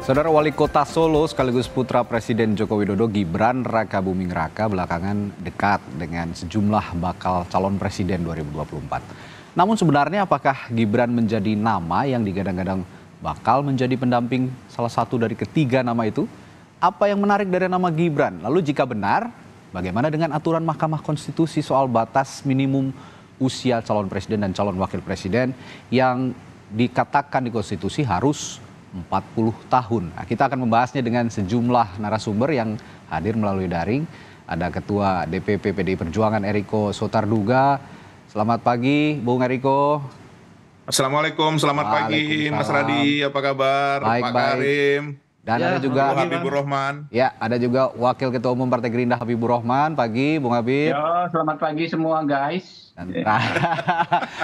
Saudara Wali Kota Solo sekaligus putra Presiden Joko Widodo Gibran Raka Buming Raka belakangan dekat dengan sejumlah bakal calon presiden 2024. Namun sebenarnya apakah Gibran menjadi nama yang digadang-gadang bakal menjadi pendamping salah satu dari ketiga nama itu? Apa yang menarik dari nama Gibran? Lalu jika benar, bagaimana dengan aturan Mahkamah Konstitusi soal batas minimum usia calon presiden dan calon wakil presiden yang dikatakan di konstitusi harus empat puluh tahun. Nah, kita akan membahasnya dengan sejumlah narasumber yang hadir melalui daring. Ada Ketua DPP PDI Perjuangan Eriko Sotarduga. Selamat pagi, Bung Eriko. Assalamualaikum, selamat pagi Mas Radi, apa kabar, Baik, Pak baik. Karim. Dan ya, ada juga Habibur Rahman. Ya, ada juga Wakil Ketua Umum Partai Gerindra Habibur Rahman. Pagi, Bung Habib. Yo, ya, selamat pagi semua guys.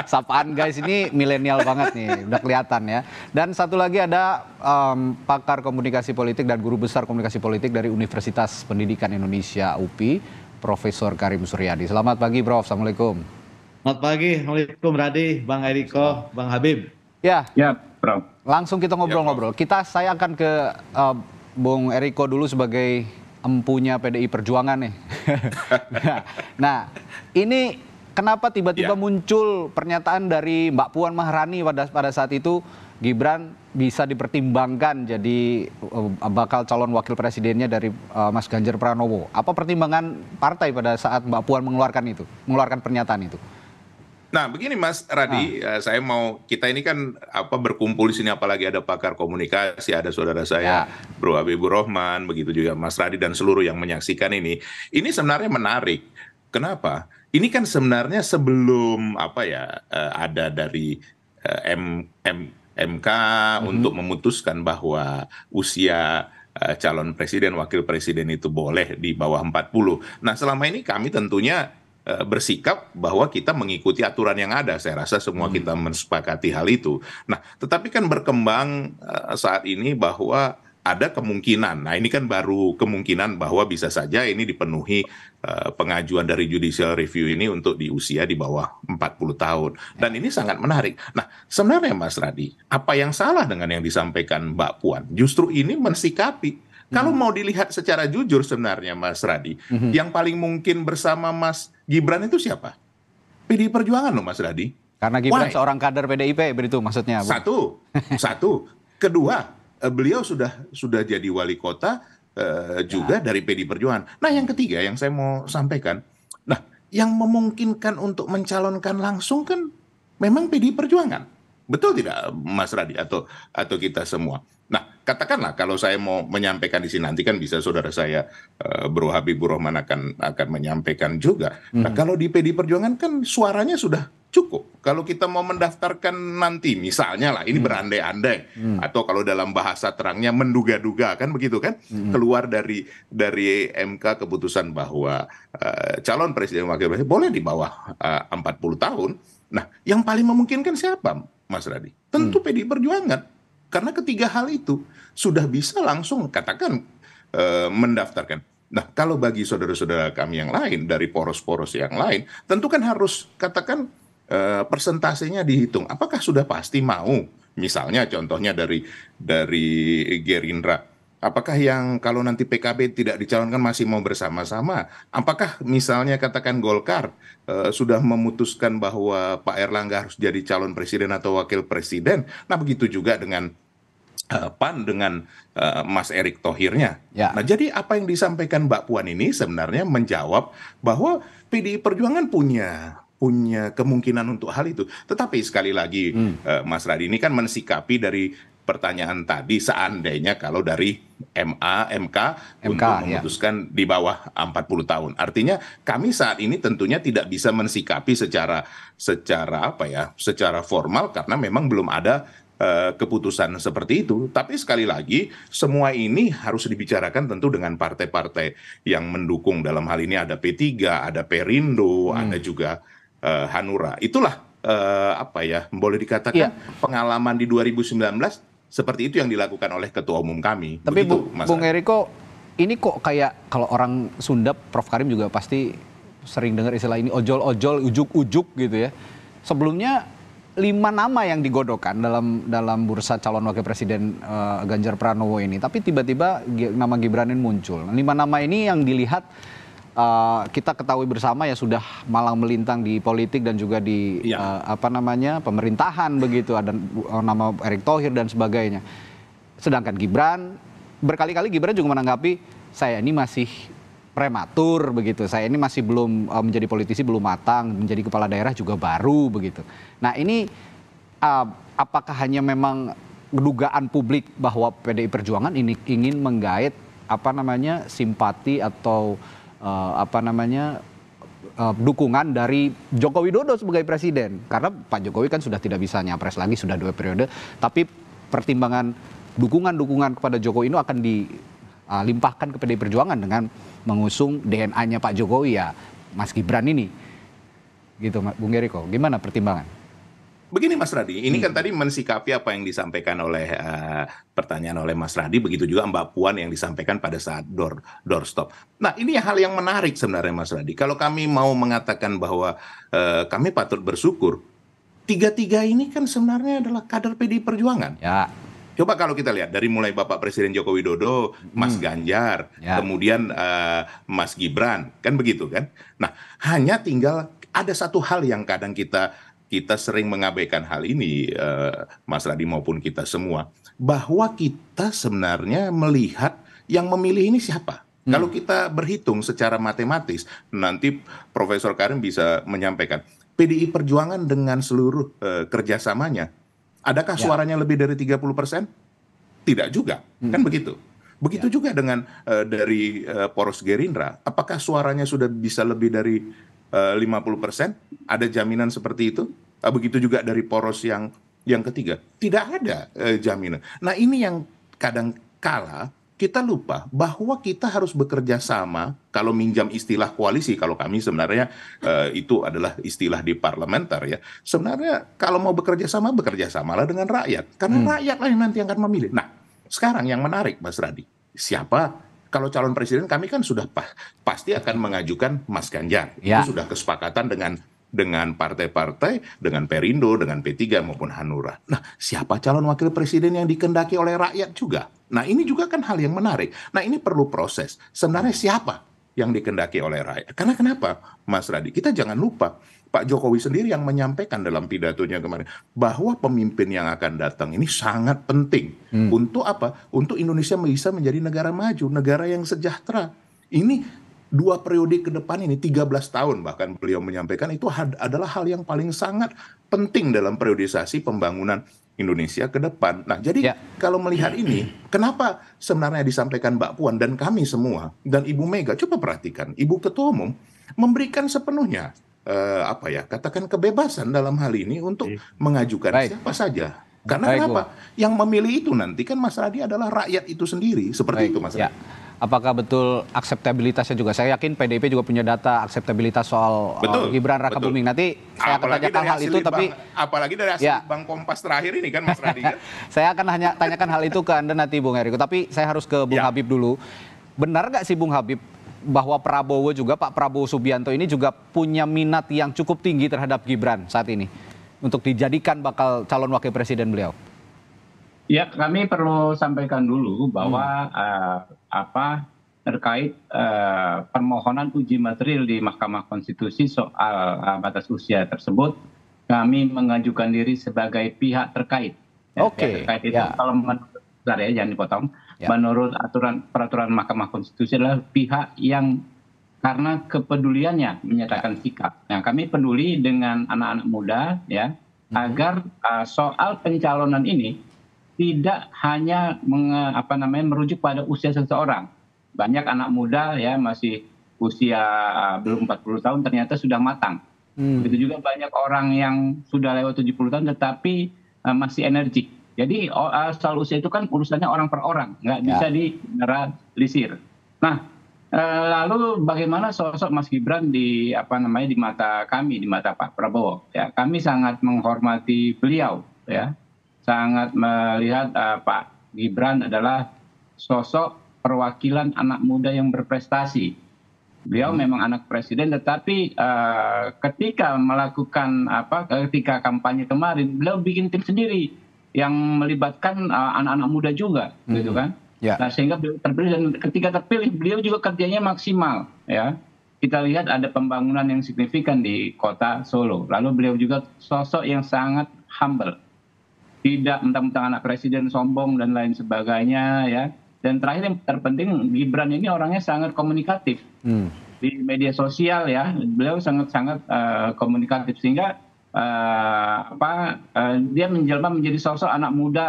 sapaan guys ini milenial banget nih, udah kelihatan ya. Dan satu lagi ada um, pakar komunikasi politik dan guru besar komunikasi politik dari Universitas Pendidikan Indonesia UPI, Profesor Karim Suryadi. Selamat pagi, Prof. Assalamualaikum. Selamat pagi, Assalamualaikum Radi, Bang Eriko, Bang Habib. Ya. Yep. Ya. Bram. Langsung kita ngobrol-ngobrol. Ya, kita saya akan ke uh, Bung Eriko dulu sebagai empunya PDI Perjuangan nih. Nah, nah, ini kenapa tiba-tiba ya. muncul pernyataan dari Mbak Puan Maharani pada pada saat itu Gibran bisa dipertimbangkan jadi eh, bakal calon wakil presidennya dari uh, Mas Ganjar Pranowo. Apa pertimbangan partai pada saat Mbak Puan mengeluarkan itu, mengeluarkan pernyataan itu? Nah, begini Mas Radi, nah. saya mau kita ini kan apa berkumpul di sini apalagi ada pakar komunikasi, ada saudara saya ya. Bro Habibur Rohman, begitu juga Mas Radi dan seluruh yang menyaksikan ini. Ini sebenarnya menarik. Kenapa? Ini kan sebenarnya sebelum apa ya eh, ada dari eh, M, M, MK hmm. untuk memutuskan bahwa usia calon presiden, wakil presiden itu boleh di bawah 40. Nah, selama ini kami tentunya Eh, bersikap bahwa kita mengikuti aturan yang ada. Saya rasa semua hmm. kita mensepakati hal itu. Nah, tetapi kan berkembang eh, saat ini bahwa ada kemungkinan. Nah, ini kan baru kemungkinan bahwa bisa saja ini dipenuhi eh, pengajuan dari judicial review ini untuk di usia di bawah 40 tahun. Dan ini sangat menarik. Nah, sebenarnya Mas Radi, apa yang salah dengan yang disampaikan Mbak Puan? Justru ini mensikapi kalau hmm. mau dilihat secara jujur sebenarnya Mas Radi, mm-hmm. yang paling mungkin bersama Mas Gibran itu siapa? PDI Perjuangan loh Mas Radi. Karena Gibran Why? seorang kader PDIP begitu maksudnya. Bu. Satu, satu. Kedua, eh, beliau sudah sudah jadi wali kota uh, juga ya. dari PDI Perjuangan. Nah yang ketiga yang saya mau sampaikan, nah yang memungkinkan untuk mencalonkan langsung kan memang PDI Perjuangan. Betul tidak Mas Radi atau atau kita semua? katakanlah kalau saya mau menyampaikan di sini nanti kan bisa saudara saya eh, Bro Habibur Rahman akan akan menyampaikan juga. Nah, hmm. Nah, kalau di PD Perjuangan kan suaranya sudah cukup. Kalau kita mau mendaftarkan nanti misalnya lah ini hmm. berandai-andai hmm. atau kalau dalam bahasa terangnya menduga-duga kan begitu kan hmm. keluar dari dari MK keputusan bahwa uh, calon presiden wakil presiden boleh di bawah eh, uh, 40 tahun. Nah, yang paling memungkinkan siapa Mas Radi? Tentu hmm. PD Perjuangan karena ketiga hal itu sudah bisa langsung katakan e, mendaftarkan. Nah, kalau bagi saudara-saudara kami yang lain dari poros-poros yang lain, tentu kan harus katakan e, persentasenya dihitung. Apakah sudah pasti mau? Misalnya contohnya dari dari Gerindra Apakah yang kalau nanti PKB tidak dicalonkan masih mau bersama-sama? Apakah misalnya katakan Golkar e, sudah memutuskan bahwa Pak Erlangga harus jadi calon presiden atau wakil presiden? Nah begitu juga dengan e, PAN dengan e, Mas Erick Thohirnya. Ya. Nah, jadi apa yang disampaikan Mbak Puan ini sebenarnya menjawab bahwa PDI Perjuangan punya punya kemungkinan untuk hal itu. Tetapi sekali lagi hmm. Mas Radi ini kan mensikapi dari pertanyaan tadi seandainya kalau dari MA MK, MK untuk ya. memutuskan di bawah 40 tahun. Artinya kami saat ini tentunya tidak bisa mensikapi secara secara apa ya, secara formal karena memang belum ada uh, keputusan seperti itu. Tapi sekali lagi semua ini harus dibicarakan tentu dengan partai-partai yang mendukung dalam hal ini ada P3, ada Perindo, hmm. ada juga uh, Hanura. Itulah uh, apa ya boleh dikatakan ya. pengalaman di 2019 seperti itu yang dilakukan oleh ketua umum kami. Tapi Begitu, Bu, Bung Eriko, ini kok kayak kalau orang Sunda, Prof Karim juga pasti sering dengar istilah ini ojol-ojol, ujuk-ujuk gitu ya. Sebelumnya lima nama yang digodokan dalam dalam bursa calon wakil presiden uh, Ganjar Pranowo ini, tapi tiba-tiba nama Gibranin muncul. Lima nama ini yang dilihat Eh, kita ketahui bersama ya sudah malang melintang di politik dan juga di ya. uh, apa namanya pemerintahan begitu ada eh, nama Erick Thohir dan sebagainya. Sedangkan Gibran berkali-kali Gibran juga menanggapi saya ini masih prematur begitu. Saya ini masih belum uh, menjadi politisi belum matang, menjadi kepala daerah juga baru begitu. Nah, ini uh, apakah hanya memang dugaan publik bahwa PDI Perjuangan ini ingin menggait apa namanya simpati atau uh, apa namanya uh, dukungan dari Joko Widodo sebagai presiden karena Pak Jokowi kan sudah tidak bisa nyapres lagi sudah dua periode tapi pertimbangan dukungan-dukungan kepada Jokowi ini akan dilimpahkan ke PDI Perjuangan dengan mengusung DNA-nya Pak Jokowi ya Mas Gibran ini gitu Bung Geriko gimana pertimbangan Begini Mas Radi, ini kan hmm. tadi mensikapi apa yang disampaikan oleh uh, pertanyaan oleh Mas Radi, begitu juga Mbak Puan yang disampaikan pada saat door doorstop. Nah, ini hal yang menarik sebenarnya Mas Radi. Kalau kami mau mengatakan bahwa uh, kami patut bersyukur, tiga-tiga ini kan sebenarnya adalah kader PD Perjuangan. Ya. Coba kalau kita lihat dari mulai Bapak Presiden Joko Widodo, hmm. Mas Ganjar, ya. kemudian uh, Mas Gibran, kan begitu kan? Nah, hanya tinggal ada satu hal yang kadang kita kita sering mengabaikan hal ini, eh, Mas Radi maupun kita semua, bahwa kita sebenarnya melihat yang memilih ini siapa. Hmm. Kalau kita berhitung secara matematis, nanti Profesor Karim bisa menyampaikan PDI Perjuangan dengan seluruh eh, kerjasamanya, adakah ya. suaranya lebih dari 30 persen? Tidak juga, hmm. kan begitu. Begitu ya. juga dengan uh, dari uh, poros Gerindra, apakah suaranya sudah bisa lebih dari 50%? Eh, ada jaminan seperti itu? Ah, begitu juga dari poros yang yang ketiga. Tidak ada eh, jaminan. Nah, ini yang kadang kala kita lupa bahwa kita harus bekerja sama kalau minjam istilah koalisi kalau kami sebenarnya eh, itu adalah istilah di parlementer ya sebenarnya kalau mau bekerja sama bekerja samalah dengan rakyat karena hmm. rakyatlah yang nanti akan memilih nah sekarang yang menarik Mas Radi siapa kalau calon presiden kami kan sudah pa pasti akan mengajukan Mas Ganjar. Ya. Itu sudah kesepakatan dengan dengan partai-partai, dengan Perindo, dengan P3 maupun Hanura. Nah, siapa calon wakil presiden yang dikendaki oleh rakyat juga? Nah, ini juga kan hal yang menarik. Nah, ini perlu proses. Sebenarnya siapa yang dikendaki oleh rakyat. Karena kenapa, Mas Radi? Kita jangan lupa Pak Jokowi sendiri yang menyampaikan dalam pidatonya kemarin bahwa pemimpin yang akan datang ini sangat penting hmm. untuk apa? Untuk Indonesia bisa menjadi negara maju, negara yang sejahtera. Ini dua periode ke depan ini 13 tahun bahkan beliau menyampaikan itu adalah hal yang paling sangat penting dalam periodisasi pembangunan Indonesia ke depan. Nah, jadi ya. kalau melihat ini, kenapa sebenarnya disampaikan Mbak Puan dan kami semua dan Ibu Mega coba perhatikan, Ibu Ketua Umum memberikan sepenuhnya eh, apa ya, katakan kebebasan dalam hal ini untuk ya. mengajukan Baik. siapa saja. Karena Baik, kenapa? Bu. Yang memilih itu nanti kan Mas Radi adalah rakyat itu sendiri, seperti Baik. itu Mas ya. Radi. Ya apakah betul akseptabilitasnya juga. Saya yakin PDIP juga punya data akseptabilitas soal eh, betul, uh, Gibran Raka betul. Buming. Nanti saya apalagi akan tanyakan hal itu, bang, tapi apalagi dari hasil ya. Bang Kompas terakhir ini kan, Mas Radiga. Ya? saya akan hanya tanyakan hal itu ke anda nanti, Bung Eriko. Tapi saya harus ke Bung ya. Habib dulu. Benar nggak sih, Bung Habib? bahwa Prabowo juga Pak Prabowo Subianto ini juga punya minat yang cukup tinggi terhadap Gibran saat ini untuk dijadikan bakal calon wakil presiden beliau. Ya, kami perlu sampaikan dulu bahwa hmm. uh, apa terkait eh, permohonan uji material di Mahkamah Konstitusi soal batas usia tersebut kami mengajukan diri sebagai pihak terkait. Ya, Oke. Okay. terkait itu yeah. kalau menurut saya jangan dipotong. Yeah. Menurut aturan peraturan Mahkamah Konstitusi adalah pihak yang karena kepeduliannya menyatakan yeah. sikap. Nah, kami peduli dengan anak-anak muda ya mm-hmm. agar uh, soal pencalonan ini tidak hanya merujuk pada usia seseorang banyak anak muda ya masih usia eh, belum 40 tahun ternyata sudah matang hmm. begitu juga banyak orang yang sudah lewat 70 tahun tetapi uh, masih energik jadi uh, eh, soal usia itu kan urusannya orang per orang nggak ya. bisa digeneralisir nah lalu bagaimana sosok Mas Gibran di apa namanya di mata kami di mata Pak Prabowo ya kami sangat menghormati beliau ya sangat melihat eh, pak gibran adalah sosok perwakilan anak muda yang berprestasi beliau hmm. memang anak presiden tetapi uh, ketika melakukan apa ketika kampanye kemarin beliau bikin tim sendiri yang melibatkan anak eh, anak-anak muda juga hmm. gitu kan yeah. nah sehingga terpilih dan ketika terpilih beliau juga kerjanya maksimal ya kita lihat ada pembangunan yang signifikan di kota Solo lalu beliau juga sosok yang sangat humble tidak mentang-mentang anak presiden sombong dan lain sebagainya ya dan terakhir yang terpenting Gibran ini orangnya sangat komunikatif hmm. di media sosial ya beliau sangat-sangat uh, komunikatif sehingga uh, apa uh, dia menjelma menjadi sosok anak muda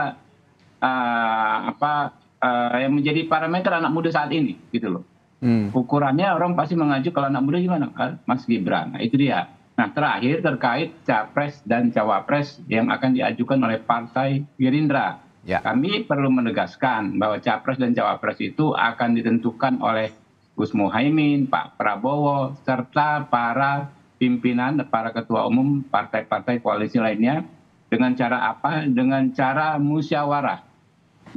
uh, apa uh, yang menjadi parameter anak muda saat ini gitu loh hmm. ukurannya orang pasti mengajak kalau anak muda gimana kan Mas Gibran nah, itu dia nah terakhir terkait capres dan cawapres yang akan diajukan oleh partai gerindra ya. kami perlu menegaskan bahwa capres dan cawapres itu akan ditentukan oleh Gus Muhaymin Pak Prabowo, serta para pimpinan, para ketua umum partai-partai koalisi lainnya dengan cara apa? Dengan cara musyawarah.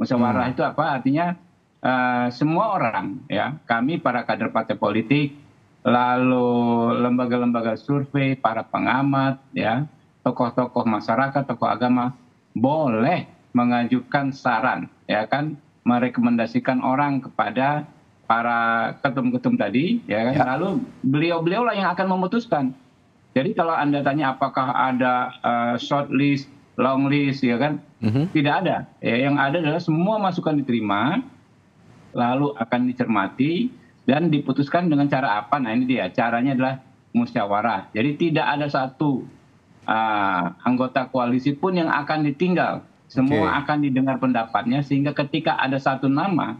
Musyawarah hmm. itu apa? Artinya uh, semua orang ya, kami para kader partai politik, lalu lembaga lembaga survei para pengamat ya, tokoh tokoh masyarakat tokoh agama boleh mengajukan saran ya kan merekomendasikan orang kepada para ketum-ketum tadi ya kan ya. lalu beliau-beliau lah yang akan memutuskan jadi kalau anda tanya apakah ada uh, short list long list ya kan mm-hmm. tidak ada ya yang ada adalah semua masukan diterima lalu akan dicermati dan diputuskan dengan cara apa nah ini dia caranya adalah musyawarah jadi tidak ada satu uh, anggota koalisi pun yang akan ditinggal semua okay. akan didengar pendapatnya sehingga ketika ada satu nama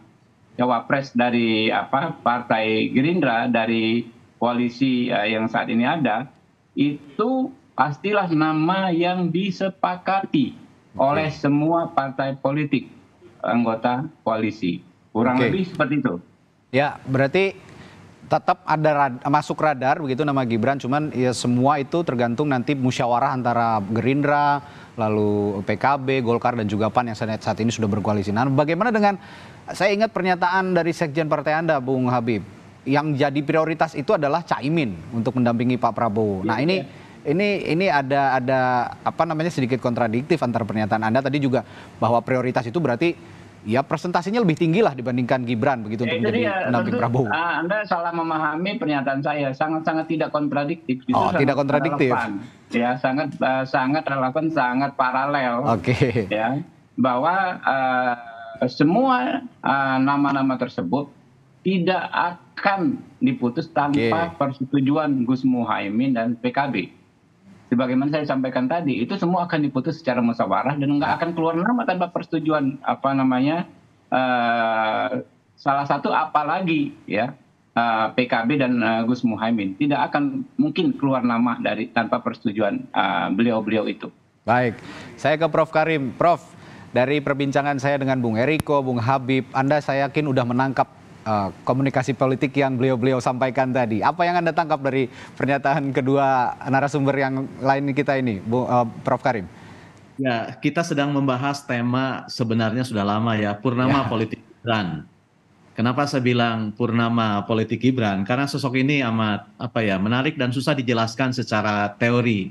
cawapres dari apa partai Gerindra dari koalisi uh, yang saat ini ada itu pastilah nama yang disepakati okay. oleh semua partai politik anggota koalisi kurang okay. lebih seperti itu. Ya, berarti tetap ada rad, masuk radar begitu nama Gibran cuman ya semua itu tergantung nanti musyawarah antara Gerindra lalu PKB, Golkar dan juga PAN yang saat ini sudah berkoalisi. Nah, bagaimana dengan saya ingat pernyataan dari Sekjen Partai Anda Bung Habib yang jadi prioritas itu adalah Caimin untuk mendampingi Pak Prabowo. Iya, nah, ini iya. ini ini ada ada apa namanya sedikit kontradiktif antara pernyataan Anda tadi juga bahwa prioritas itu berarti ya presentasinya lebih tinggi lah dibandingkan Gibran begitu ya, untuk eh, menjadi eh, Prabowo. Eh, Anda salah memahami pernyataan saya, sangat-sangat tidak kontradiktif. oh, tidak kontradiktif. Relevan. Ya, sangat sangat relevan, sangat paralel. Oke. Ya, bahwa uh, semua nama-nama tersebut tidak akan diputus tanpa persetujuan Gus Muhaymin dan PKB sebagaimana saya sampaikan tadi itu semua akan diputus secara musyawarah dan nggak akan keluar nama tanpa persetujuan apa namanya uh, salah satu apalagi ya uh, eh, PKB dan uh, Gus Muhaimin tidak akan mungkin keluar nama dari tanpa persetujuan beliau-beliau uh, itu. Baik, saya ke Prof Karim. Prof, dari perbincangan saya dengan Bung Eriko, Bung Habib, Anda saya yakin sudah menangkap Eh, komunikasi politik yang beliau-beliau sampaikan tadi. Apa yang Anda tangkap dari pernyataan kedua narasumber yang lain kita ini, Bu, uh, Prof. Karim? Ya, kita sedang membahas tema sebenarnya sudah lama ya, Purnama ya. Politik Gibran. Kenapa saya bilang Purnama Politik Gibran? Karena sosok ini amat apa ya, menarik dan susah dijelaskan secara teori.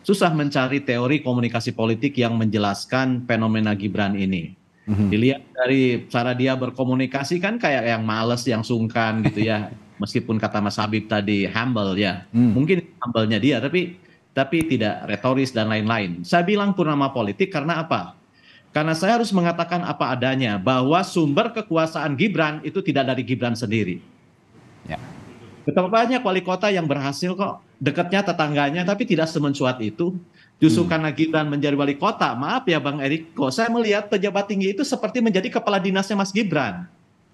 Susah mencari teori komunikasi politik yang menjelaskan fenomena Gibran ini hmm Dilihat dari cara dia berkomunikasi kan kayak yang males, yang sungkan gitu ya. Meskipun kata Mas Habib tadi humble ya. Mm. Mungkin humble-nya dia tapi tapi tidak retoris dan lain-lain. Saya bilang purnama politik karena apa? Karena saya harus mengatakan apa adanya bahwa sumber kekuasaan Gibran itu tidak dari Gibran sendiri. Ya. Betapa banyak wali kota yang berhasil kok dekatnya tetangganya tapi tidak semencuat itu Justru hmm. karena Gibran menjadi wali kota, maaf ya Bang Eriko, saya melihat pejabat tinggi itu seperti menjadi kepala dinasnya Mas Gibran.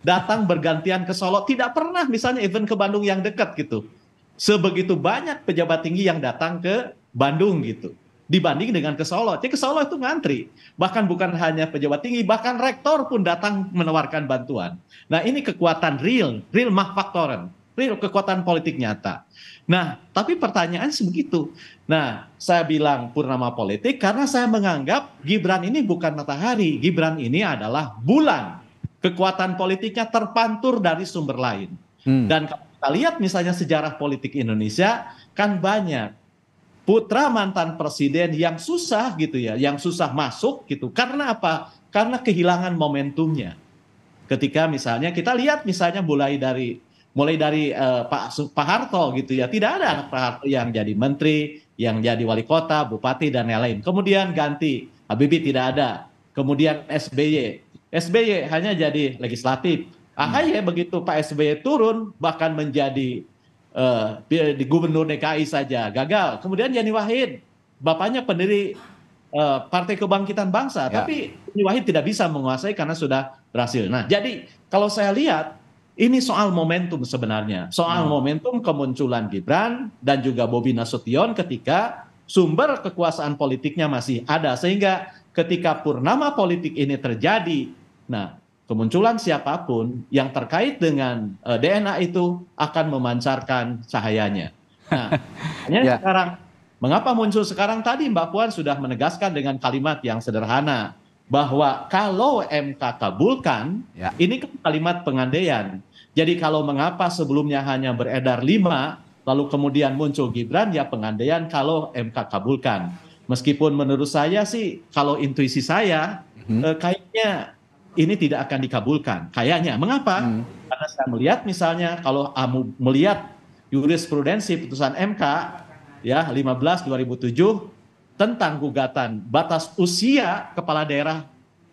Datang bergantian ke Solo, tidak pernah misalnya event ke Bandung yang dekat gitu. Sebegitu banyak pejabat tinggi yang datang ke Bandung gitu. Dibanding dengan ke Solo, jadi ke Solo itu ngantri. Bahkan bukan hanya pejabat tinggi, bahkan rektor pun datang menawarkan bantuan. Nah ini kekuatan real, real mah faktoren real kekuatan politik nyata. Nah, tapi pertanyaan sebegitu. Nah, saya bilang purnama politik karena saya menganggap Gibran ini bukan matahari, Gibran ini adalah bulan. Kekuatan politiknya terpantur dari sumber lain. Hmm. Dan kalau kita lihat misalnya sejarah politik Indonesia kan banyak putra mantan presiden yang susah gitu ya, yang susah masuk gitu. Karena apa? Karena kehilangan momentumnya. Ketika misalnya kita lihat misalnya mulai dari mulai dari uh, Pak Pak Harto gitu ya. Tidak ada anak Pak Harto yang jadi menteri, yang jadi wali kota, bupati dan lain-lain. Kemudian ganti Habibie tidak ada. Kemudian SBY. SBY hanya jadi legislatif. Hmm. AHY hmm. begitu Pak SBY turun bahkan menjadi uh, di gubernur DKI saja gagal. Kemudian Yani Wahid, bapaknya pendiri uh, Partai Kebangkitan Bangsa, ya. tapi Yani Wahid tidak bisa menguasai karena sudah berhasil. Nah, jadi kalau saya lihat ini soal momentum sebenarnya, soal hmm. momentum kemunculan Gibran dan juga Bobi Nasution ketika sumber kekuasaan politiknya masih ada sehingga ketika purnama politik ini terjadi, nah kemunculan siapapun yang terkait dengan uh, eh, DNA itu akan memancarkan cahayanya. Nah, ya. sekarang mengapa muncul sekarang tadi Mbak Puan sudah menegaskan dengan kalimat yang sederhana bahwa kalau MK kabulkan, ya. ini kan kalimat pengandaian. Jadi kalau mengapa sebelumnya hanya beredar lima, lalu kemudian muncul Gibran, ya pengandaian kalau MK kabulkan. Meskipun menurut saya sih, kalau intuisi saya, hmm. eh, kayaknya ini tidak akan dikabulkan. Kayaknya. Mengapa? Hmm. Karena saya melihat misalnya, kalau AMU melihat jurisprudensi putusan MK, ya 15 2007 tentang gugatan batas usia kepala daerah,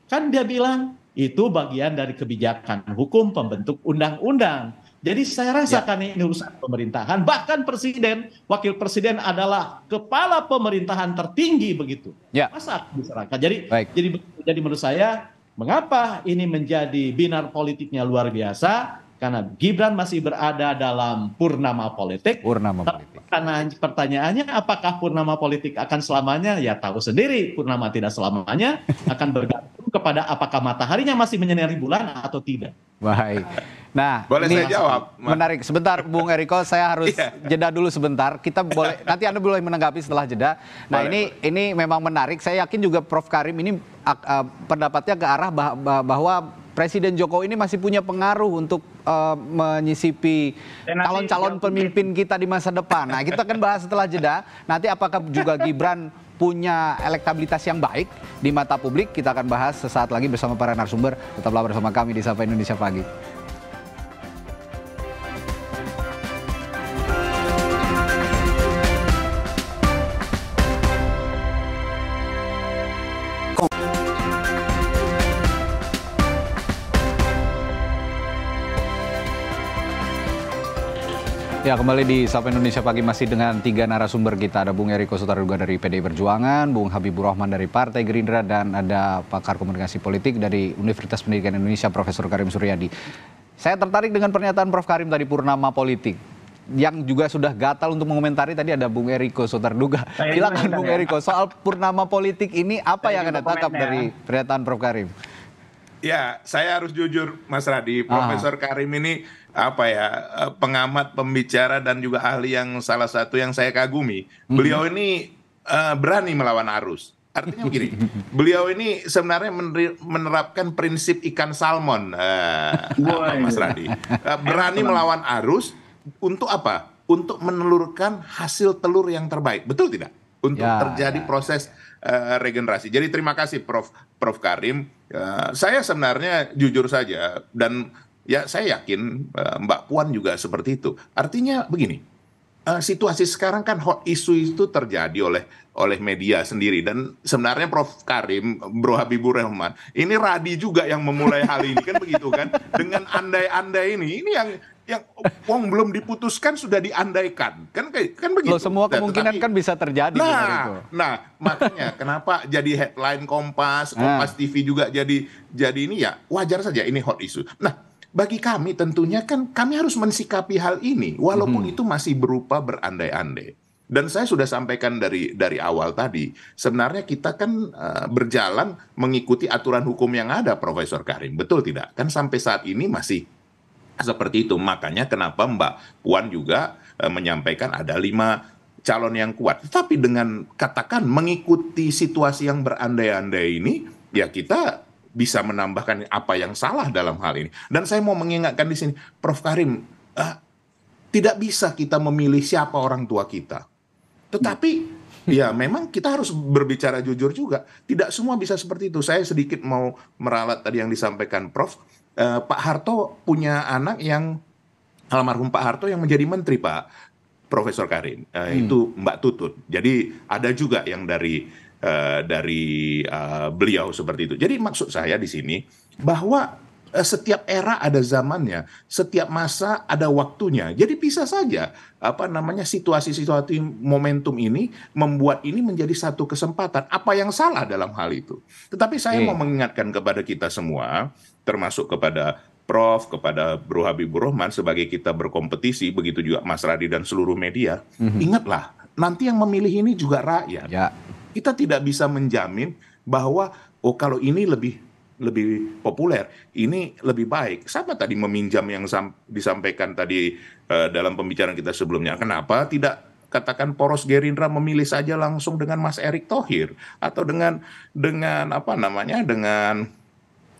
kan dia bilang itu bagian dari kebijakan hukum pembentuk undang-undang. Jadi saya ya. rasakan ya. ini urusan pemerintahan, bahkan presiden, wakil presiden adalah kepala pemerintahan tertinggi begitu. Ya. Masa diserahkan? Jadi, Baik. jadi, jadi menurut saya, mengapa ini menjadi binar politiknya luar biasa? karena Gibran masih berada dalam purnama politik. Purnama politik. Karena pertanyaannya apakah purnama politik akan selamanya? Ya tahu sendiri, purnama tidak selamanya akan bergantung kepada apakah mataharinya masih menyinari bulan atau tidak. Baik. Nah, boleh ini saya jawab. Menarik. Sebentar, Bung Eriko, saya harus iya. jeda dulu sebentar. Kita boleh nanti Anda boleh menanggapi setelah jeda. Nah, boleh, ini boleh. ini memang menarik. Saya yakin juga Prof Karim ini uh, pendapatnya ke arah bah bahwa Presiden Jokowi ini masih punya pengaruh untuk uh, menyisipi calon-calon pemimpin kita di masa depan. Nah, kita akan bahas setelah jeda. Nanti apakah juga Gibran punya elektabilitas yang baik di mata publik? Kita akan bahas sesaat lagi bersama para narasumber. Tetaplah bersama kami di Sapa Indonesia Pagi. Ya kembali di Sapa Indonesia Pagi masih dengan tiga narasumber kita. Ada Bung Eriko Sutarduga dari PDI Perjuangan, Bung Habibur Rahman dari Partai Gerindra, dan ada pakar komunikasi politik dari Universitas Pendidikan Indonesia Profesor Karim Suryadi. Saya tertarik dengan pernyataan Prof. Karim tadi Purnama Politik yang juga sudah gatal untuk mengomentari tadi ada Bung Eriko Sutarduga. Silakan Bung ya. Eriko soal Purnama Politik ini apa yang anda tangkap dari pernyataan Prof. Karim? Ya, saya harus jujur Mas Radi, ah. Profesor Karim ini apa ya, eh, pengamat, pembicara dan juga ahli yang salah satu yang saya kagumi. Mhm. Beliau ini uh, berani melawan arus. Artinya begini, beliau ini sebenarnya menerapkan prinsip ikan salmon, uh, apa, Mas iya. Radi. Uh, berani melawan arus untuk apa? Untuk menelurkan hasil telur yang terbaik. Betul tidak? Untuk ya, terjadi ya. proses uh, regenerasi. Jadi terima kasih Prof Prof Karim ya, saya sebenarnya jujur saja dan ya saya yakin eh, Mbak Puan juga seperti itu. Artinya begini, eh, situasi sekarang kan hot isu itu terjadi oleh oleh media sendiri dan sebenarnya Prof Karim, Bro Habibur Rahman, ini Radi juga yang memulai hal ini kan begitu kan dengan andai-andai ini ini yang yang uang belum diputuskan sudah diandaikan kan kan begitu Loh, semua nah, kemungkinan Tetapi, kan bisa terjadi nah itu. nah makanya kenapa jadi headline Kompas nah. Kompas TV juga jadi jadi ini ya wajar saja ini hot isu. nah bagi kami tentunya kan kami harus mensikapi hal ini walaupun hmm. itu masih berupa berandai-andai dan saya sudah sampaikan dari dari awal tadi sebenarnya kita kan uh, berjalan mengikuti aturan hukum yang ada Profesor Karim betul tidak kan sampai saat ini masih seperti itu makanya kenapa Mbak Puan juga e, menyampaikan ada lima calon yang kuat tapi dengan katakan mengikuti situasi yang berandai-andai ini ya kita bisa menambahkan apa yang salah dalam hal ini dan saya mau mengingatkan di sini Prof Karim eh, tidak bisa kita memilih siapa orang tua kita tetapi ya memang kita harus berbicara jujur juga tidak semua bisa seperti itu saya sedikit mau meralat tadi yang disampaikan Prof Eh, Pak Harto punya anak yang almarhum Pak Harto yang menjadi menteri Pak Profesor Karin uh, hmm. itu Mbak Tutut. Jadi ada juga yang dari uh, dari uh, beliau seperti itu. Jadi maksud saya di sini bahwa setiap era ada zamannya, setiap masa ada waktunya. Jadi bisa saja apa namanya situasi-situasi momentum ini membuat ini menjadi satu kesempatan. Apa yang salah dalam hal itu? Tetapi saya hmm. mau mengingatkan kepada kita semua termasuk kepada Prof, kepada Bro Habibur Rahman sebagai kita berkompetisi, begitu juga Mas Radi dan seluruh media. Mm-hmm. Ingatlah, nanti yang memilih ini juga rakyat. Ya. Kita tidak bisa menjamin bahwa oh kalau ini lebih lebih populer, ini lebih baik. Sama tadi meminjam yang disampaikan tadi uh, dalam pembicaraan kita sebelumnya. Kenapa tidak katakan poros Gerindra memilih saja langsung dengan Mas Erick Thohir atau dengan dengan apa namanya dengan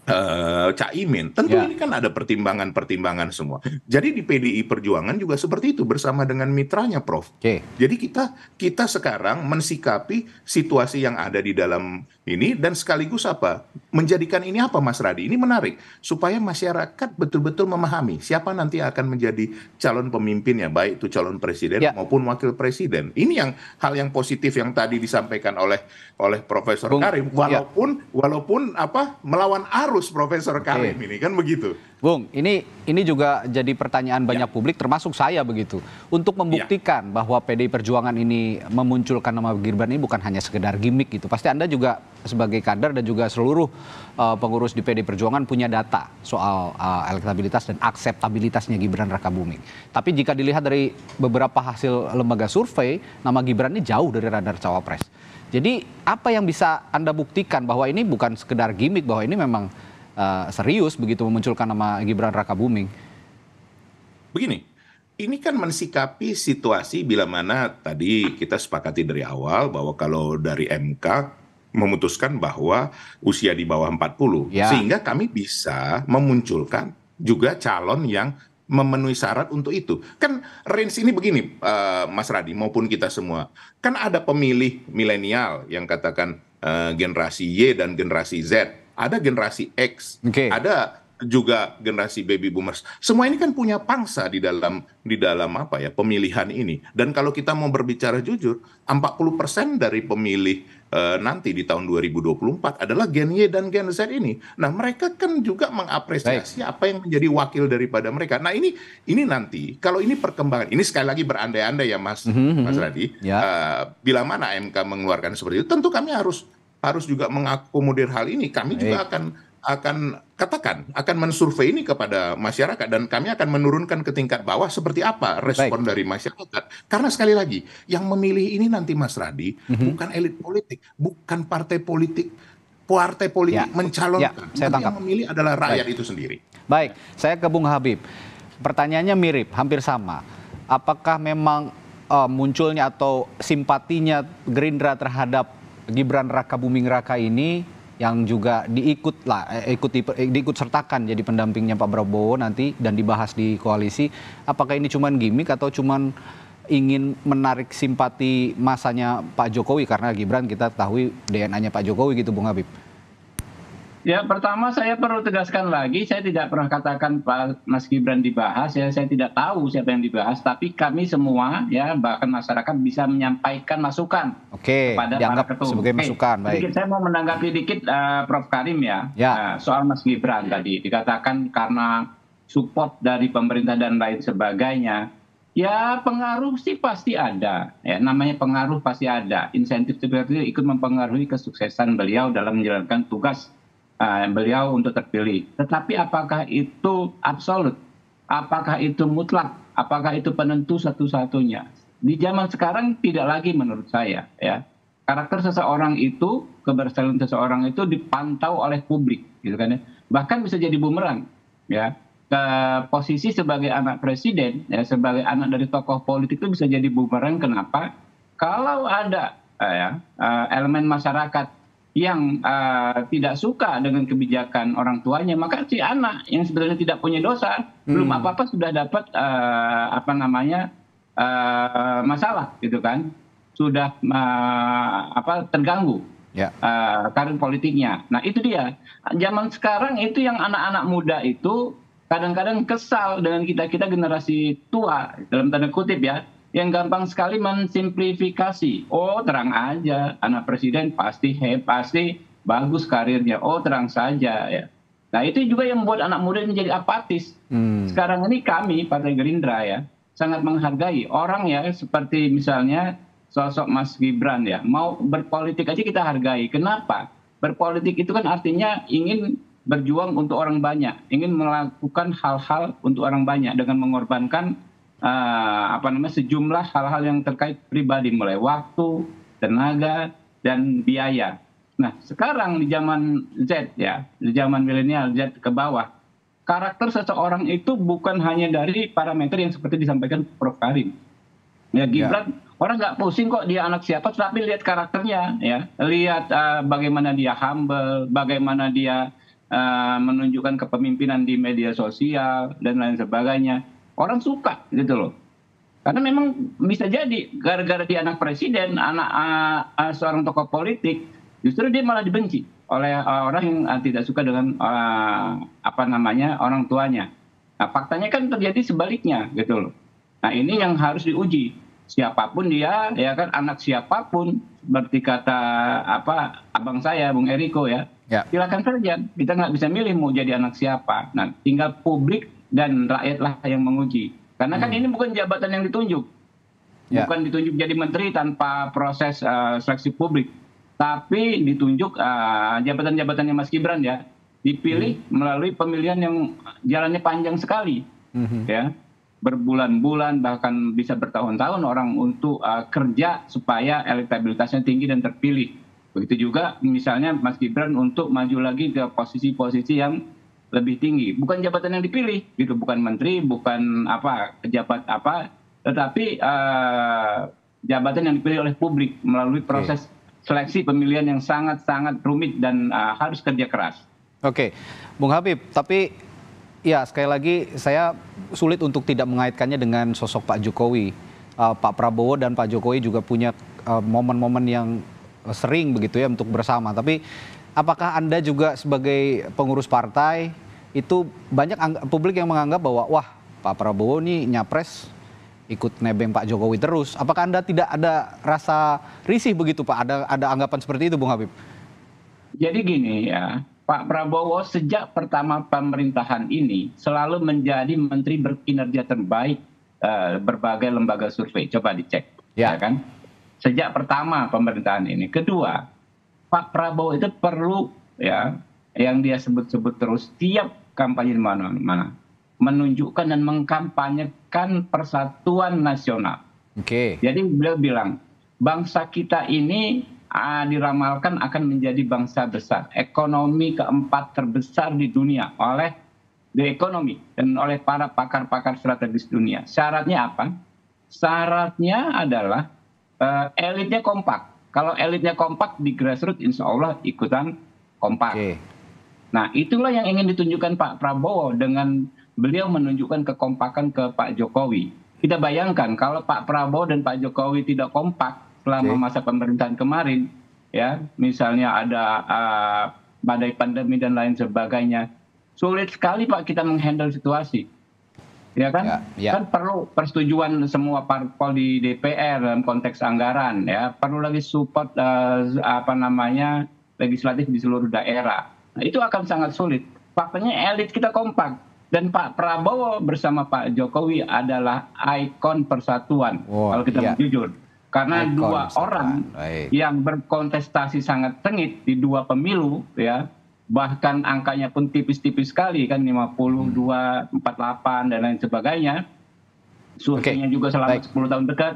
Uh, Cak Imin. Tentu ya. ini kan ada pertimbangan-pertimbangan semua. Jadi di PDI Perjuangan juga seperti itu bersama dengan mitranya Prof. Okay. Jadi kita kita sekarang mensikapi situasi yang ada di dalam ini dan sekaligus apa? Menjadikan ini apa Mas Radi? Ini menarik supaya masyarakat betul-betul memahami siapa nanti akan menjadi calon pemimpinnya baik itu calon presiden ya. maupun wakil presiden. Ini yang hal yang positif yang tadi disampaikan oleh oleh Profesor Bung, Karim ya. walaupun ya. walaupun apa melawan arus harus Profesor Karim ini kan begitu. Bung, ini ini juga jadi pertanyaan banyak ya. publik termasuk saya begitu. Untuk ya. membuktikan ya. bahwa PDI Perjuangan ini memunculkan nama Gibran ini bukan hanya sekedar gimmick gitu. Pasti Anda juga sebagai kader dan juga seluruh uh, pengurus di PD Perjuangan punya data soal uh, elektabilitas dan akseptabilitasnya Gibran Rakabuming. Tapi jika dilihat dari beberapa hasil lembaga survei, nama Gibran ini jauh dari radar cawapres. Jadi apa yang bisa Anda buktikan bahwa ini bukan sekedar gimmick, bahwa ini memang uh, serius begitu memunculkan nama Gibran Rakabuming? Begini, ini kan mensikapi situasi bila mana tadi kita sepakati dari awal bahwa kalau dari MK memutuskan bahwa usia di bawah 40 ya. sehingga kami bisa memunculkan juga calon yang memenuhi syarat untuk itu. Kan range ini begini uh, Mas Radi maupun kita semua. Kan ada pemilih milenial yang katakan uh, generasi Y dan generasi Z, ada generasi X, okay. ada juga generasi baby boomers. Semua ini kan punya pangsa di dalam di dalam apa ya pemilihan ini. Dan kalau kita mau berbicara jujur, 40% dari pemilih Eh, nanti di tahun 2024 adalah Gen Y dan Gen Z ini. Nah, mereka kan juga mengapresiasi Baik. apa yang menjadi wakil daripada mereka. Nah, ini ini nanti kalau ini perkembangan ini sekali lagi berandai-andai ya Mas mm -hmm. Mas Radi. Ya. Uh, bila mana MK mengeluarkan seperti itu, tentu kami harus harus juga mengakomodir hal ini. Kami Baik. juga akan akan katakan akan mensurvei ini kepada masyarakat dan kami akan menurunkan ke tingkat bawah seperti apa respon Baik. dari masyarakat karena sekali lagi yang memilih ini nanti Mas Radi mm -hmm. bukan elit politik bukan partai politik partai politik ya. mencalonkan ya, saya yang memilih adalah rakyat Baik. itu sendiri Baik saya ke Bung Habib pertanyaannya mirip hampir sama apakah memang uh, munculnya atau simpatinya Gerindra terhadap Gibran Raka Buming Raka ini yang juga diikut lah eh, ikut eh, diikut sertakan jadi pendampingnya Pak Prabowo nanti dan dibahas di koalisi apakah ini cuman gimmick atau cuman ingin menarik simpati masanya Pak Jokowi karena Gibran kita ketahui DNA-nya Pak Jokowi gitu Bung Habib ya pertama saya perlu tegaskan lagi saya tidak pernah katakan pak mas gibran dibahas ya saya tidak tahu siapa yang dibahas tapi kami semua ya bahkan masyarakat bisa menyampaikan masukan Oke, kepada para ketua sebagai masukan Oke, baik. saya mau menanggapi dikit uh, prof karim ya, ya. Uh, soal mas gibran tadi dikatakan karena support dari pemerintah dan lain sebagainya Ya pengaruh sih pasti ada. Ya, namanya pengaruh pasti ada. Insentif seperti itu ikut mempengaruhi kesuksesan beliau dalam menjalankan tugas Ah, beliau untuk terpilih. Tetapi apakah itu absolut? Apakah itu mutlak? Apakah itu penentu satu-satunya? Di zaman sekarang tidak lagi menurut saya ya. Karakter seseorang itu, keberhasilan seseorang itu dipantau oleh publik gitu kan ya. Bahkan bisa jadi bumerang ya. Ke posisi sebagai anak presiden ya sebagai anak dari tokoh politik itu bisa jadi bumerang kenapa? Kalau ada ya, eh, elemen masyarakat yang eh, tidak suka dengan kebijakan orang tuanya maka si anak yang sebenarnya tidak punya dosa hmm. belum apa apa sudah dapat eh, apa namanya eh, masalah gitu kan sudah apa terganggu ya. uh, karir politiknya. Nah itu dia. Zaman sekarang itu yang anak-anak muda itu kadang-kadang kesal dengan kita kita generasi tua dalam tanda kutip ya yang gampang sekali mensimplifikasi. Oh, terang aja, anak presiden pasti he, pasti bagus karirnya. Oh, terang saja ya. Nah, itu juga yang membuat anak muda menjadi apatis. Hmm. Sekarang ini kami Partai Gerindra ya, sangat menghargai orang ya seperti misalnya sosok Mas Gibran ya, mau berpolitik aja kita hargai. Kenapa? Berpolitik itu kan artinya ingin berjuang untuk orang banyak, ingin melakukan hal-hal untuk orang banyak dengan mengorbankan Eh, apa namanya sejumlah hal-hal yang terkait pribadi mulai waktu, tenaga dan biaya. Nah, sekarang di zaman Z ya, di zaman milenial Z ke bawah, karakter seseorang itu bukan hanya dari parameter yang seperti disampaikan Prof. Karim. Ya, ya. Gibran ya. orang nggak pusing kok dia anak siapa, tapi lihat karakternya ya, lihat uh, bagaimana dia humble, bagaimana dia eh, menunjukkan kepemimpinan di media sosial dan lain sebagainya orang suka gitu loh karena memang bisa jadi gara-gara dia anak presiden anak uh, seorang tokoh politik justru dia malah dibenci oleh ah, orang yang uh, tidak suka dengan uh, apa namanya orang tuanya nah faktanya kan terjadi sebaliknya gitu loh nah ini yang harus diuji siapapun dia ya kan anak siapapun seperti kata apa abang saya bung Eriko ya, ya. silakan saja kita nggak bisa milih mau jadi anak siapa nah tinggal publik dan rakyatlah yang menguji. Karena kan hmm. ini bukan jabatan yang ditunjuk, yeah. bukan ditunjuk jadi menteri tanpa proses uh, seleksi publik, tapi ditunjuk eh, jabatan-jabatan uh, Mas Gibran ya dipilih hmm. melalui pemilihan yang jalannya panjang sekali, hmm. ya berbulan-bulan bahkan bisa bertahun-tahun orang untuk uh, kerja supaya elektabilitasnya tinggi dan terpilih. Begitu juga misalnya Mas Gibran untuk maju lagi ke posisi-posisi yang lebih tinggi bukan jabatan yang dipilih gitu bukan menteri bukan apa pejabat apa tetapi uh, jabatan yang dipilih oleh publik melalui proses okay. seleksi pemilihan yang sangat-sangat rumit dan uh, harus kerja keras. Oke, okay. Bung Habib, tapi ya sekali lagi saya sulit untuk tidak mengaitkannya dengan sosok Pak Jokowi. Uh, Pak Prabowo dan Pak Jokowi juga punya momen-momen uh, momen -momen yang sering begitu ya untuk bersama. Tapi apakah Anda juga sebagai pengurus partai itu banyak publik yang menganggap bahwa wah Pak Prabowo ini nyapres ikut nebeng Pak Jokowi terus. Apakah Anda tidak ada rasa risih begitu Pak? Ada ada anggapan seperti itu Bung Habib? Jadi gini ya, Pak Prabowo sejak pertama pemerintahan ini selalu menjadi menteri berkinerja terbaik uh, berbagai lembaga survei. Coba dicek. Ya, ya kan? Sejak pertama pemerintahan ini. Kedua, pak prabowo itu perlu ya yang dia sebut-sebut terus tiap kampanye di mana-mana menunjukkan dan mengkampanyekan persatuan nasional. Oke. Okay. Jadi beliau bilang bangsa kita ini ah, diramalkan akan menjadi bangsa besar, ekonomi keempat terbesar di dunia oleh the economy dan oleh para pakar-pakar strategis dunia. Syaratnya apa? Syaratnya adalah uh, elitnya kompak kalau elitnya kompak di grassroots, insya Allah ikutan kompak. Okay. Nah, itulah yang ingin ditunjukkan Pak Prabowo dengan beliau menunjukkan kekompakan ke Pak Jokowi. Kita bayangkan kalau Pak Prabowo dan Pak Jokowi tidak kompak selama okay. masa pemerintahan kemarin, ya, misalnya ada uh, badai pandemi dan lain sebagainya, sulit sekali Pak kita menghandle situasi ya kan? Ya, ya. Kan perlu persetujuan semua parpol di DPR dalam konteks anggaran ya. Perlu lagi support uh, apa namanya legislatif di seluruh daerah. Nah, itu akan sangat sulit. Faktanya elit kita kompak dan Pak Prabowo bersama Pak Jokowi adalah ikon persatuan wow, kalau kita ya. jujur. Karena ikon dua orang Baik. yang berkontestasi sangat sengit di dua pemilu ya bahkan angkanya pun tipis-tipis sekali kan 52, 48 dan lain sebagainya. Surveinya okay. juga selama Baik. 10 tahun dekat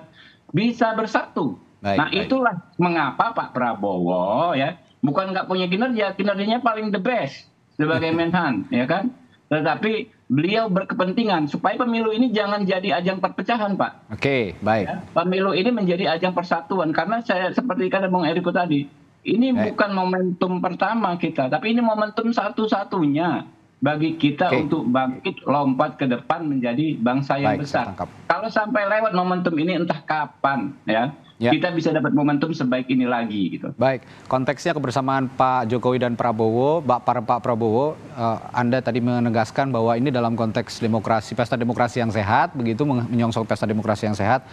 bisa bersatu. Baik, nah, itulah mengapa Pak Prabowo ya bukan nggak punya kinerja, kinerjanya paling the best sebagai Menhan, ya kan? Tetapi beliau berkepentingan supaya pemilu ini jangan jadi ajang perpecahan, Pak. Oke, okay, baik. Ya, pemilu ini menjadi ajang persatuan karena saya seperti kata Bung Eriko tadi, ini eh. bukan momentum pertama kita tapi ini momentum satu satunya bagi kita okay. untuk bangkit lompat ke depan menjadi bangsa yang Baik, besar. Kalau sampai lewat momentum ini entah kapan ya ya. kita bisa dapat momentum sebaik ini lagi gitu. Baik, konteksnya kebersamaan Pak Jokowi dan Prabowo, Pak Par, Pak Prabowo, uh, Anda tadi menegaskan bahwa ini dalam konteks demokrasi pesta demokrasi yang sehat, begitu menyongsong pesta demokrasi yang sehat,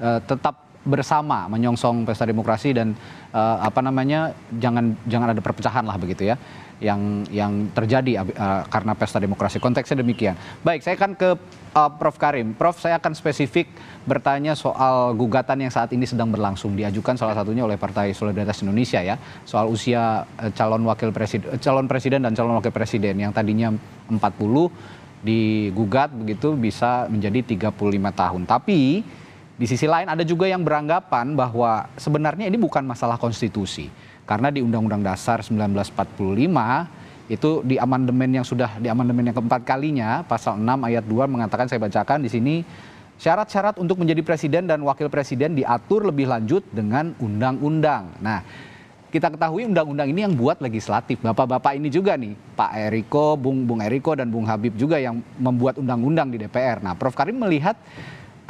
uh, tetap bersama menyongsong pesta demokrasi dan uh, apa namanya jangan jangan ada perpecahan lah begitu ya yang yang terjadi uh, karena pesta demokrasi konteksnya demikian. Baik, saya akan ke uh, Prof Karim. Prof, saya akan spesifik bertanya soal gugatan yang saat ini sedang berlangsung diajukan salah satunya oleh Partai Solidaritas Indonesia ya soal usia uh, calon wakil presiden calon presiden dan calon wakil presiden yang tadinya 40 digugat begitu bisa menjadi 35 tahun. Tapi di sisi lain ada juga yang beranggapan bahwa sebenarnya ini bukan masalah konstitusi. Karena di Undang-Undang Dasar 1945 itu di amandemen yang sudah di amandemen yang keempat kalinya pasal 6 ayat 2 mengatakan saya bacakan di sini syarat-syarat untuk menjadi presiden dan wakil presiden diatur lebih lanjut dengan undang-undang. Nah, kita ketahui undang-undang ini yang buat legislatif. Bapak-bapak ini juga nih, Pak Eriko, Bung Bung Eriko dan Bung Habib juga yang membuat undang-undang di DPR. Nah, Prof Karim melihat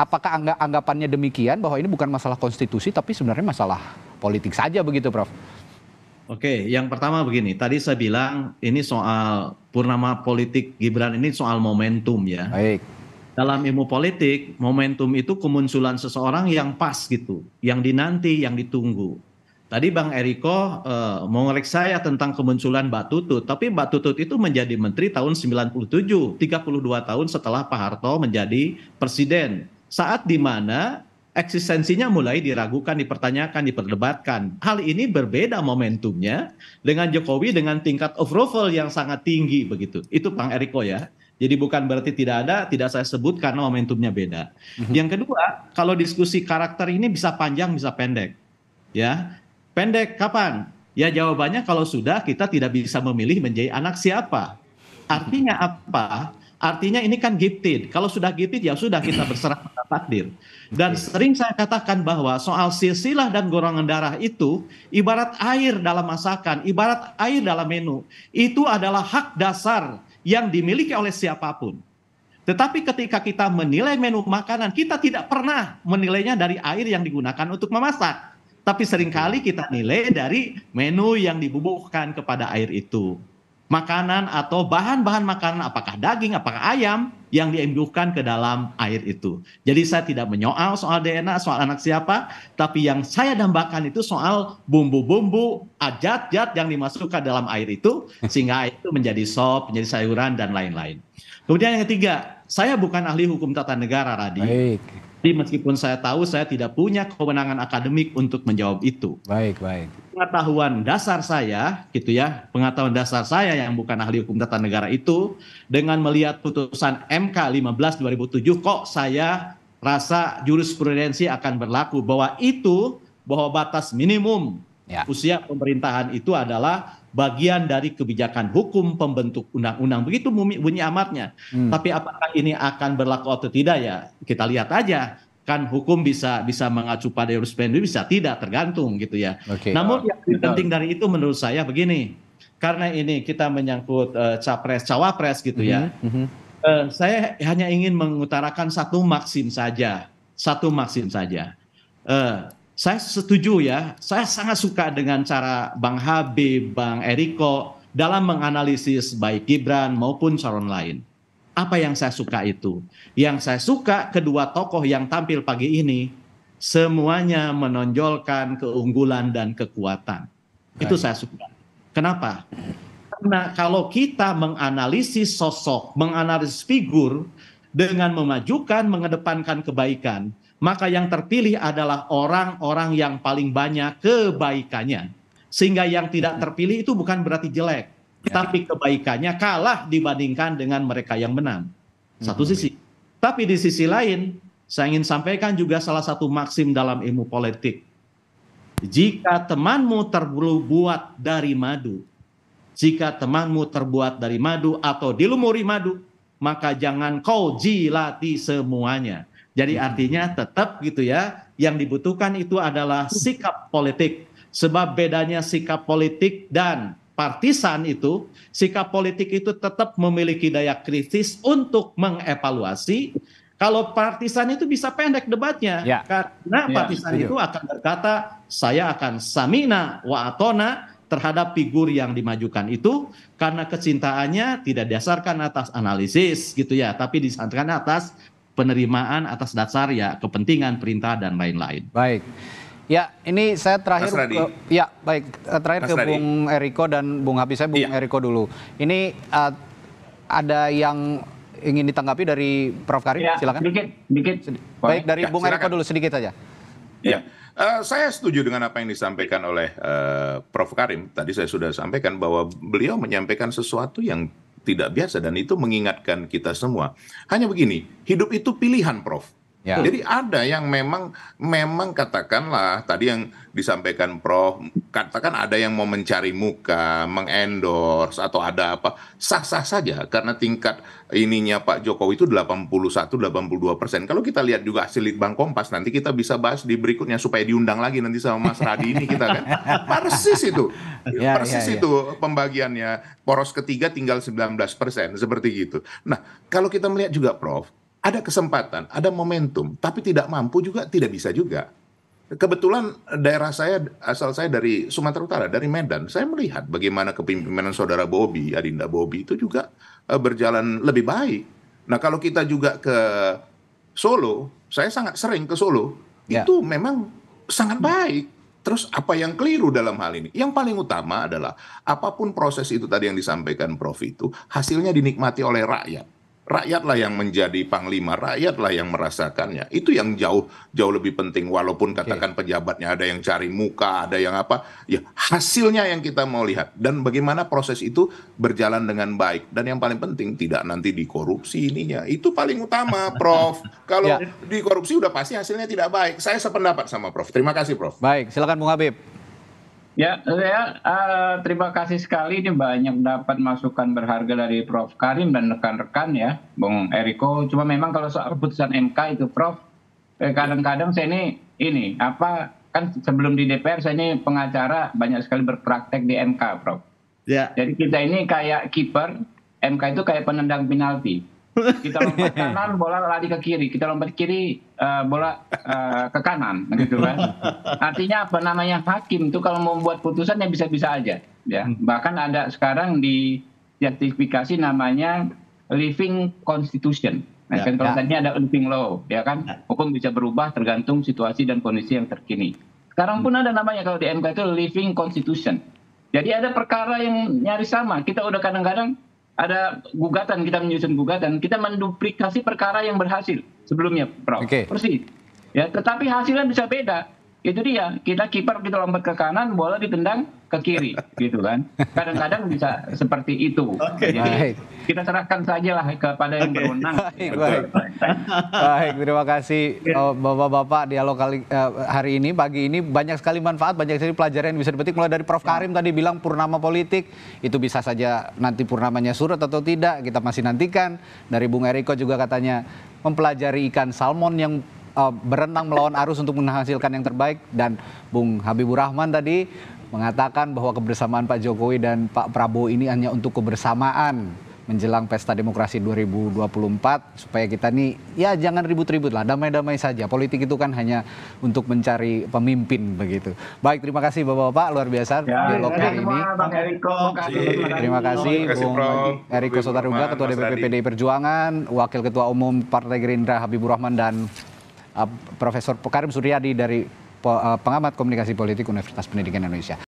apakah angga anggapannya demikian bahwa ini bukan masalah konstitusi tapi sebenarnya masalah politik saja begitu Prof? Oke, yang pertama begini, tadi saya bilang ini soal purnama politik Gibran ini soal momentum ya. Baik. Dalam ilmu politik, momentum itu kemunculan seseorang yang pas gitu, yang dinanti, yang ditunggu. Tadi Bang Eriko uh, eh, mengorek saya tentang kemunculan Mbak Tutut, tapi Mbak Tutut itu menjadi menteri tahun 97, 32 tahun setelah Pak Harto menjadi presiden saat di mana eksistensinya mulai diragukan, dipertanyakan, diperdebatkan. Hal ini berbeda momentumnya dengan Jokowi dengan tingkat approval yang sangat tinggi begitu. Itu Bang Eriko ya. Jadi bukan berarti tidak ada, tidak saya sebut karena momentumnya beda. Mhm. Yang kedua, kalau diskusi karakter ini bisa panjang, bisa pendek. Ya. Pendek kapan? Ya jawabannya kalau sudah kita tidak bisa memilih menjadi anak siapa. Artinya apa? Artinya ini kan gifted. Kalau sudah gifted ya sudah kita berserah pada takdir. Dan iya. sering saya katakan bahwa soal silsilah dan golongan darah itu ibarat air dalam masakan, ibarat air dalam menu. Itu adalah hak dasar yang dimiliki oleh siapapun. Tetapi ketika kita menilai menu makanan, kita tidak pernah menilainya dari air yang digunakan untuk memasak. Tapi seringkali iya. kita nilai dari menu yang dibubuhkan kepada air itu makanan atau bahan-bahan makanan apakah daging apakah ayam yang diembuhkan ke dalam air itu. Jadi saya tidak menyoal soal DNA, soal anak siapa, tapi yang saya dambakan itu soal bumbu-bumbu, ajat-jat yang dimasukkan dalam air itu sehingga air itu menjadi sop, menjadi sayuran dan lain-lain. Kemudian yang ketiga, saya bukan ahli hukum tata negara Radi. Baik. Jadi meskipun saya tahu saya tidak punya kewenangan akademik untuk menjawab itu. Baik, baik. Pengetahuan dasar saya gitu ya, pengetahuan dasar saya yang bukan ahli hukum tata negara itu dengan melihat putusan MK 15 2007 kok saya rasa jurisprudensi akan berlaku bahwa itu bahwa batas minimum Ya. usia pemerintahan itu adalah bagian dari kebijakan hukum pembentuk undang-undang begitu bunyi amatnya hmm. tapi apakah ini akan berlaku atau tidak ya kita lihat aja kan hukum bisa bisa mengacu pada jurisprudensi bisa tidak tergantung gitu ya okay. namun yang lebih penting dari itu menurut saya begini karena ini kita menyangkut uh, capres cawapres gitu ya mm -hmm. uh, saya hanya ingin mengutarakan satu maksim saja satu maksim saja uh, saya setuju ya, saya sangat suka dengan cara Bang Habib, Bang Eriko dalam menganalisis baik Gibran maupun calon lain. Apa yang saya suka itu? Yang saya suka kedua tokoh yang tampil pagi ini semuanya menonjolkan keunggulan dan kekuatan. Baik. Itu saya suka. Kenapa? Karena kalau kita menganalisis sosok, menganalisis figur, dengan memajukan mengedepankan kebaikan, maka yang terpilih adalah orang-orang yang paling banyak kebaikannya. Sehingga yang tidak terpilih itu bukan berarti jelek, ya. tapi kebaikannya kalah dibandingkan dengan mereka yang menang. Satu sisi. Hmm. Tapi di sisi lain, saya ingin sampaikan juga salah satu maksim dalam ilmu politik. Jika temanmu terbuat dari madu, jika temanmu terbuat dari madu atau dilumuri madu, maka jangan kau jilati semuanya. Jadi hmm. artinya tetap gitu ya, yang dibutuhkan itu adalah sikap politik. Sebab bedanya sikap politik dan partisan itu, sikap politik itu tetap memiliki daya kritis untuk mengevaluasi. Kalau partisan itu bisa pendek debatnya, ya. karena ya, partisan setuju. itu akan berkata, saya akan samina wa atona, terhadap figur yang dimajukan itu karena kecintaannya tidak dasarkan atas analisis gitu ya, tapi disandarkan atas penerimaan atas dasar ya kepentingan perintah dan lain-lain. Baik. Ya, ini saya terakhir ke, ya baik eh, terakhir Mas ke Radi. Bung Eriko dan Bung Habis saya Bung ya. Eriko dulu. Ini uh, ada yang ingin ditanggapi dari Prof Karim, ya, silakan. Sedikit, sedikit. Baik dari ya, Bung silakan. Eriko dulu sedikit saja. Ya. Eh, saya setuju dengan apa yang disampaikan oleh eh, prof karim tadi saya sudah sampaikan bahwa beliau menyampaikan sesuatu yang tidak biasa dan itu mengingatkan kita semua hanya begini hidup itu pilihan prof Ya. Jadi ada yang memang memang katakanlah tadi yang disampaikan Prof, katakan ada yang mau mencari muka, mengendorse atau ada apa, sah-sah saja karena tingkat ininya Pak Jokowi itu 81 82 persen. Kalau kita lihat juga hasil Litbang Kompas nanti kita bisa bahas di berikutnya supaya diundang lagi nanti sama Mas Radi ini kita kan. Persis itu. Ya, persis ya, ya. itu pembagiannya. Poros ketiga tinggal 19 persen seperti gitu. Nah, kalau kita melihat juga Prof, ada kesempatan, ada momentum, tapi tidak mampu juga tidak bisa juga. Kebetulan daerah saya asal saya dari Sumatera Utara, dari Medan. Saya melihat bagaimana kepemimpinan saudara Bobi, Adinda Bobi itu juga eh, berjalan lebih baik. Nah, kalau kita juga ke Solo, saya sangat sering ke Solo. Ya. Itu memang sangat baik. Terus apa yang keliru dalam hal ini? Yang paling utama adalah apapun proses itu tadi yang disampaikan Prof itu hasilnya dinikmati oleh rakyat rakyatlah yang menjadi panglima, rakyatlah yang merasakannya. Itu yang jauh jauh lebih penting walaupun katakan okay. pejabatnya ada yang cari muka, ada yang apa, ya hasilnya yang kita mau lihat dan bagaimana proses itu berjalan dengan baik dan yang paling penting tidak nanti dikorupsi ininya. Itu paling utama, Prof. Kalau ya. dikorupsi udah pasti hasilnya tidak baik. Saya sependapat sama Prof. Terima kasih, Prof. Baik, silakan Bung Habib ya saya eh, terima kasih sekali ini banyak dapat masukan berharga dari prof karim dan rekan rekan ya bung eriko cuma memang kalau soal putusan mk itu prof eh, kadang kadang saya ini ini apa kan sebelum di dpr saya ini pengacara banyak sekali berpraktek di mk prof ya. jadi kita ini kayak kiper mk itu kayak penendang penalti kita lompat kanan, bola lari ke kiri. Kita lompat kiri, uh, bola uh, ke kanan, gitu kan. Artinya apa namanya hakim itu kalau mau membuat putusan ya bisa-bisa aja, ya. Hmm. Bahkan ada sekarang di sertifikasi namanya living constitution. Nah, ya, kan kalau ya. tadinya ada living law, ya kan ya. hukum bisa berubah tergantung situasi dan kondisi yang terkini. Sekarang pun hmm. ada namanya kalau di MK itu living constitution. Jadi ada perkara yang nyaris sama. Kita udah kadang-kadang ada gugatan kita menyusun gugatan kita menduplikasi perkara yang berhasil sebelumnya Prof. Okay. Persis. Ya, tetapi hasilnya bisa beda. Itu dia, kita kiper kita lompat ke kanan, bola ditendang ke kiri gitu kan kadang-kadang bisa seperti itu okay. jadi baik. kita serahkan saja sajalah kepada yang berwenang baik, baik. baik terima kasih ya. oh, bapak-bapak dialog kali eh, hari ini pagi ini banyak sekali manfaat banyak sekali pelajaran yang bisa dipetik mulai dari Prof Karim tadi bilang purnama politik itu bisa saja nanti purnamanya surut atau tidak kita masih nantikan dari Bung Eriko juga katanya mempelajari ikan salmon yang uh, berenang melawan arus untuk menghasilkan yang terbaik dan Bung Habibur Rahman tadi mengatakan bahwa kebersamaan Pak Jokowi dan Pak Prabowo ini hanya untuk kebersamaan menjelang pesta demokrasi 2024 supaya kita nih ya jangan ribut-ribut lah damai-damai saja politik itu kan hanya untuk mencari pemimpin begitu baik terima kasih bapak-bapak luar biasa ya, ya dialognya ya, ini terima kasih Bung Eriko Sotaruga Ketua DPP PDI Perjuangan Wakil Ketua Umum Partai Gerindra Habibur Rahman dan uh, Profesor Karim Suryadi dari Eh, pengamat komunikasi politik universitas pendidikan indonesia